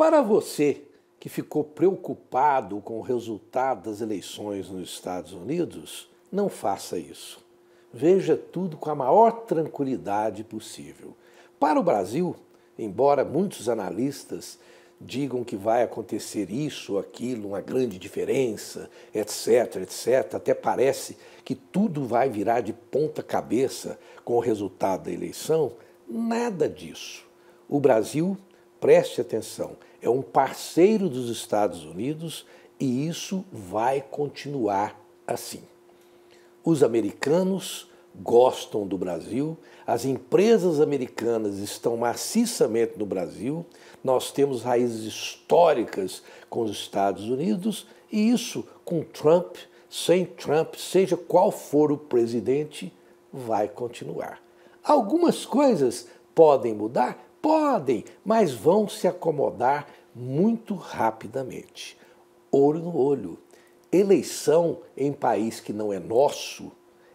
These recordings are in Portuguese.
Para você que ficou preocupado com o resultado das eleições nos Estados Unidos, não faça isso. Veja tudo com a maior tranquilidade possível. Para o Brasil, embora muitos analistas digam que vai acontecer isso, aquilo, uma grande diferença, etc, etc, até parece que tudo vai virar de ponta cabeça com o resultado da eleição, nada disso. O Brasil Preste atenção, é um parceiro dos Estados Unidos e isso vai continuar assim. Os americanos gostam do Brasil, as empresas americanas estão maciçamente no Brasil, nós temos raízes históricas com os Estados Unidos e isso com Trump, sem Trump, seja qual for o presidente, vai continuar. Algumas coisas podem mudar, Podem, mas vão se acomodar muito rapidamente. Ouro no olho. Eleição em país que não é nosso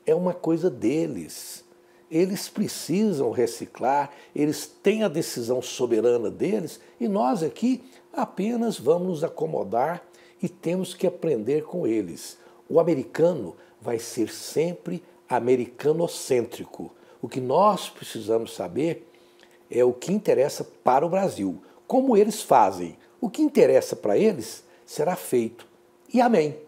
é uma coisa deles. Eles precisam reciclar, eles têm a decisão soberana deles e nós aqui apenas vamos nos acomodar e temos que aprender com eles. O americano vai ser sempre americanocêntrico. O que nós precisamos saber é o que interessa para o Brasil. Como eles fazem? O que interessa para eles será feito. E amém.